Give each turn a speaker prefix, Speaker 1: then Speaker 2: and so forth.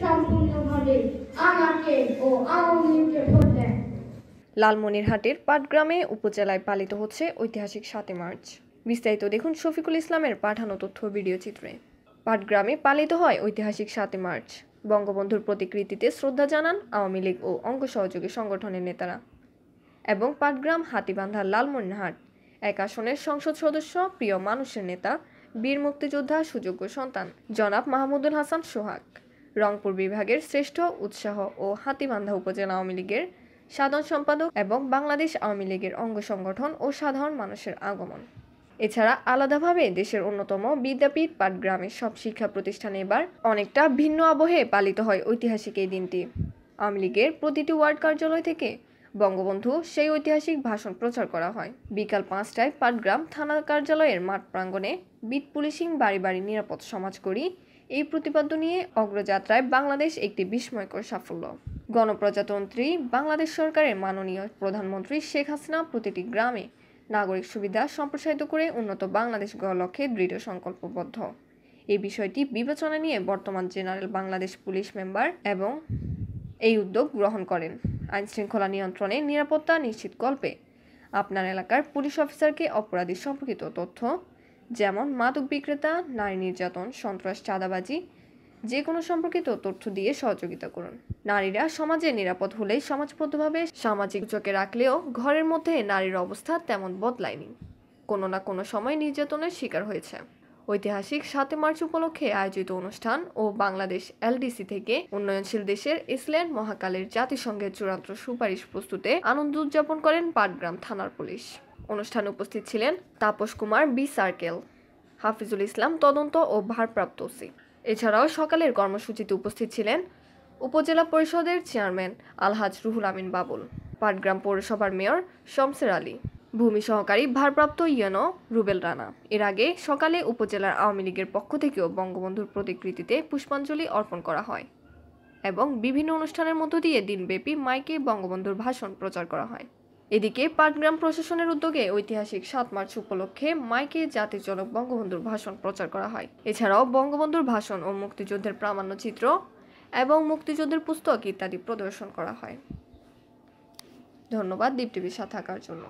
Speaker 1: সম্পূর্ণভাবে আমাকে ও ভোট দেন লালমনিরহাটের পাটগ্রামে উপজেলায় পালিত হচ্ছে ঐতিহাসিক সাতই মার্চ বিস্তারিত দেখুন শফিকুল ইসলামের পাঠানো তথ্য ভিডিও চিত্রে পাটগ্রামে পালিত হয় ঐতিহাসিক সাতই মার্চ বঙ্গবন্ধুর প্রতিকৃতিতে শ্রদ্ধা জানান আওয়ামী লীগ ও অঙ্গ সহযোগী সংগঠনের নেতারা এবং পাটগ্রাম হাতিবান্ধার লালমনিরহাট এক আসনের সংসদ সদস্য প্রিয় মানুষের নেতা বীর মুক্তিযোদ্ধা সুযোগ্য সন্তান জনাব মাহমুদুল হাসান সোহাগ রংপুর বিভাগের শ্রেষ্ঠ উৎসাহ ও হাতিবান্ধা উপজেলা আওয়ামী লীগের সাধারণ সম্পাদক এবং বাংলাদেশ আওয়ামী লীগের অঙ্গ সংগঠন ও সাধারণ মানুষের আগমন এছাড়া আলাদাভাবে দেশের অন্যতম বিদ্যাপীঠ পাটগ্রামের সব শিক্ষা প্রতিষ্ঠানে এবার অনেকটা ভিন্ন আবহে পালিত হয় ঐতিহাসিক এই দিনটি আওয়ামী লীগের প্রতিটি ওয়ার্ড কার্যালয় থেকে বঙ্গবন্ধু সেই ঐতিহাসিক ভাষণ প্রচার করা হয় বিকাল পাঁচটায় পাটগ্রাম থানা কার্যালয়ের মাঠ প্রাঙ্গণে বিট পুলিশিং বাড়ি বাড়ি নিরাপদ সমাজ করি এই প্রতিপাদ্য নিয়ে অগ্রযাত্রায় বাংলাদেশ একটি বিস্ময়কর সাফল্য গণপ্রজাতন্ত্রী বাংলাদেশ সরকারের মাননীয় প্রধানমন্ত্রী শেখ হাসিনা প্রতিটি গ্রামে নাগরিক সুবিধা সম্প্রসারিত করে উন্নত বাংলাদেশ গড় লক্ষ্যে দৃঢ় সংকল্পবদ্ধ এই বিষয়টি বিবেচনা নিয়ে বর্তমান জেনারেল বাংলাদেশ পুলিশ মেম্বার এবং এই উদ্যোগ গ্রহণ করেন আইনশৃঙ্খলা নিয়ন্ত্রণে নিরাপত্তা নিশ্চিতকল্পে আপনার এলাকার পুলিশ অফিসারকে অপরাধী সম্পর্কিত তথ্য যেমন মাদক বিক্রেতা নারী নির্যাতন সন্ত্রাস চাঁদাবাজি যে কোনো সম্পর্কিত তথ্য দিয়ে সহযোগিতা করুন নারীরা সমাজে নিরাপদ হলেই সমাজবদ্ধভাবে সামাজিক চোখে রাখলেও ঘরের মধ্যে নারীর অবস্থা তেমন বদলায়নি কোনো না কোনো সময় নির্যাতনের শিকার হয়েছে ঐতিহাসিক সাতে মার্চ উপলক্ষে আয়োজিত অনুষ্ঠান ও বাংলাদেশ এলডিসি থেকে উন্নয়নশীল দেশের ইসল্যান্ড মহাকালের জাতিসংঘের চূড়ান্ত সুপারিশ প্রস্তুতে আনন্দ উদযাপন করেন পাটগ্রাম থানার পুলিশ অনুষ্ঠানে উপস্থিত ছিলেন তাপস কুমার বি সার্কেল হাফিজুল ইসলাম তদন্ত ও ভারপ্রাপ্ত ওসি এছাড়াও সকালের কর্মসূচিতে উপস্থিত ছিলেন উপজেলা পরিষদের চেয়ারম্যান আলহাজ রুহুল আমিন বাবুল পাটগ্রাম পৌরসভার মেয়র শমসের আলী ভূমি সহকারী ভারপ্রাপ্ত ইয়নো রুবেল রানা এর আগে সকালে উপজেলার আওয়ামী লীগের পক্ষ থেকেও বঙ্গবন্ধুর প্রতিকৃতিতে পুষ্পাঞ্জলি অর্পণ করা হয় এবং বিভিন্ন অনুষ্ঠানের মধ্য দিয়ে দিনব্যাপী মাইকে বঙ্গবন্ধুর ভাষণ প্রচার করা হয় এদিকে পাটগ্রাম প্রশাসনের উদ্যোগে ঐতিহাসিক সাত মার্চ উপলক্ষে মাইকে জাতির জনক বঙ্গবন্ধুর ভাষণ প্রচার করা হয় এছাড়াও বঙ্গবন্ধুর ভাষণ ও মুক্তিযুদ্ধের প্রামাণ্য চিত্র এবং মুক্তিযুদ্ধের পুস্তক ইত্যাদি প্রদর্শন করা হয় ধন্যবাদ দীপ্তিবির সাথে থাকার জন্য